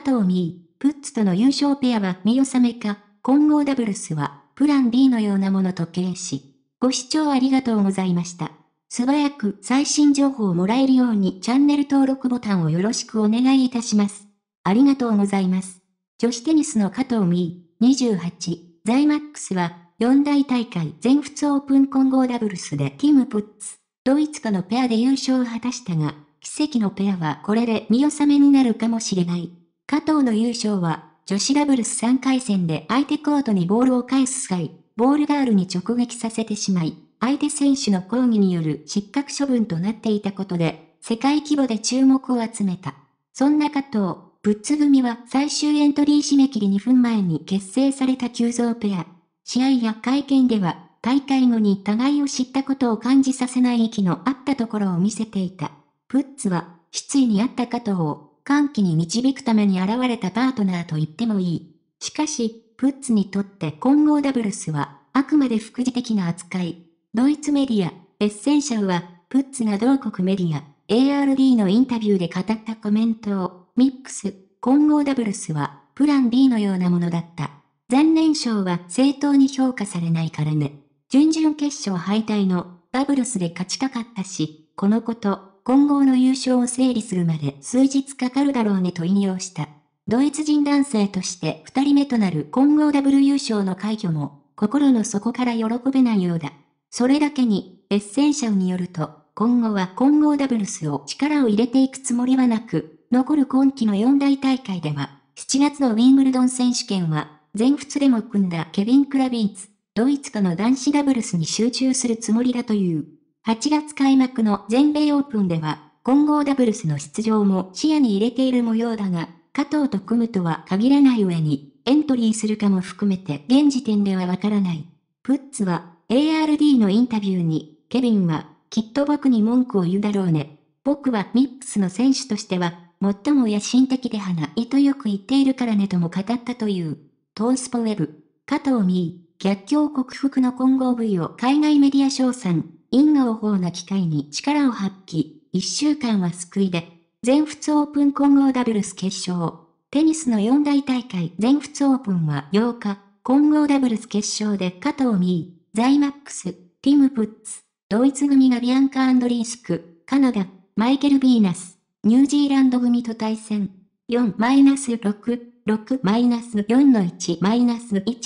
加藤美衣、プッツとの優勝ペアは見納めか、混合ダブルスは、プラン B のようなものと軽視。ご視聴ありがとうございました。素早く最新情報をもらえるようにチャンネル登録ボタンをよろしくお願いいたします。ありがとうございます。女子テニスの加藤美衣、28、ザイマックスは、四大大会全仏オープン混合ダブルスでキム・プッツ、ドイツとのペアで優勝を果たしたが、奇跡のペアはこれで見納めになるかもしれない。加藤の優勝は、女子ダブルス3回戦で相手コートにボールを返す際、ボールガールに直撃させてしまい、相手選手の抗議による失格処分となっていたことで、世界規模で注目を集めた。そんな加藤、プッツ組は最終エントリー締め切り2分前に結成された急増ペア。試合や会見では、大会後に互いを知ったことを感じさせない息の合ったところを見せていた。プッツは、失意にあった加藤を、歓喜に導くために現れたパートナーと言ってもいい。しかし、プッツにとって混合ダブルスは、あくまで副次的な扱い。ドイツメディア、エッセンシャルは、プッツが同国メディア、ARD のインタビューで語ったコメントを、ミックス、混合ダブルスは、プラン B のようなものだった。残念賞は正当に評価されないからね。準々決勝敗退のダブルスで勝ちたかったし、このこと、混合の優勝を整理するまで数日かかるだろうねと引用した。ドイツ人男性として二人目となる混合ダブル優勝の快挙も、心の底から喜べないようだ。それだけに、エッセンシャルによると、今後は混合ダブルスを力を入れていくつもりはなく、残る今季の四大大会では、7月のウィンブルドン選手権は、全仏でも組んだケビン・クラビーツ、ドイツとの男子ダブルスに集中するつもりだという。8月開幕の全米オープンでは、混合ダブルスの出場も視野に入れている模様だが、加藤と組むとは限らない上に、エントリーするかも含めて現時点ではわからない。プッツは、ARD のインタビューに、ケビンは、きっと僕に文句を言うだろうね。僕はミックスの選手としては、最も野心的で花意とよく言っているからねとも語ったという。トースポウェブ、加藤美、逆境克服の混合部位を海外メディア賞賛。因果応報な機会に力を発揮、一週間は救いで、全仏オープン混合ダブルス決勝。テニスの四大大会全仏オープンは8日、混合ダブルス決勝で加藤美衣、ザイマックス、ティム・プッツ、ドイツ組がビアンカ・アンドリースク、カナダ、マイケル・ビーナス、ニュージーランド組と対戦。4-6、6-4 1-1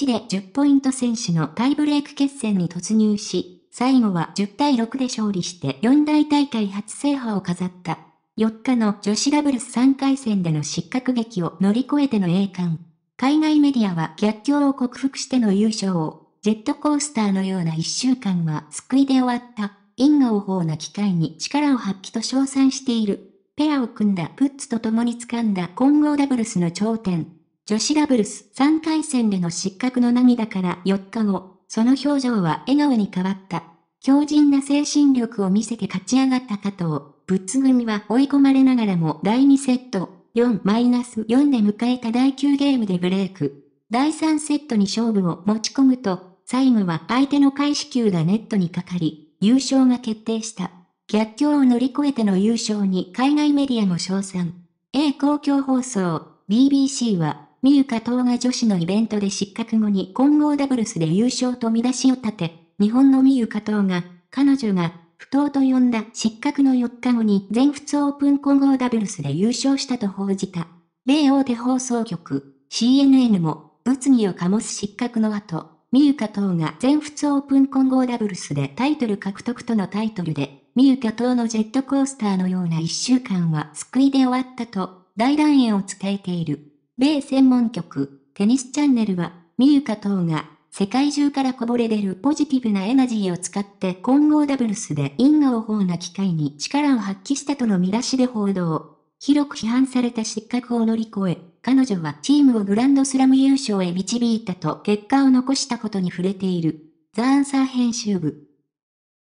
で10ポイント選手のタイブレーク決戦に突入し、最後は10対6で勝利して四大大会初制覇を飾った。4日の女子ダブルス3回戦での失格劇を乗り越えての栄冠。海外メディアは逆境を克服しての優勝を、ジェットコースターのような1週間は救いで終わった。因果応報な機会に力を発揮と称賛している。ペアを組んだプッツと共に掴んだ混合ダブルスの頂点。女子ダブルス3回戦での失格の涙から4日後、その表情は笑顔に変わった。強靭な精神力を見せて勝ち上がった加藤。ぶっつ組は追い込まれながらも第2セット、4-4で迎えた第9ゲームでブレイク。第3セットに勝負を持ち込むと、最後は相手の開始球がネットにかかり、優勝が決定した。逆境を乗り越えての優勝に海外メディアも称賛。A 公共放送、BBC は、三床等が女子のイベントで失格後に混合ダブルスで優勝と見出しを立て、日本の三床等が、彼女が、不当と呼んだ失格の4日後に全仏オープン混合ダブルスで優勝したと報じた。米大手放送局、CNN も、物議を醸す失格の後、三床等が全仏オープン混合ダブルスでタイトル獲得とのタイトルで、三床等のジェットコースターのような1週間は救いで終わったと、大団円を伝えている。米専門局、テニスチャンネルは、ミユ加等が、世界中からこぼれ出るポジティブなエナジーを使って混合ダブルスで因果を放な機会に力を発揮したとの見出しで報道。広く批判された失格を乗り越え、彼女はチームをグランドスラム優勝へ導いたと結果を残したことに触れている。ザーンサー編集部。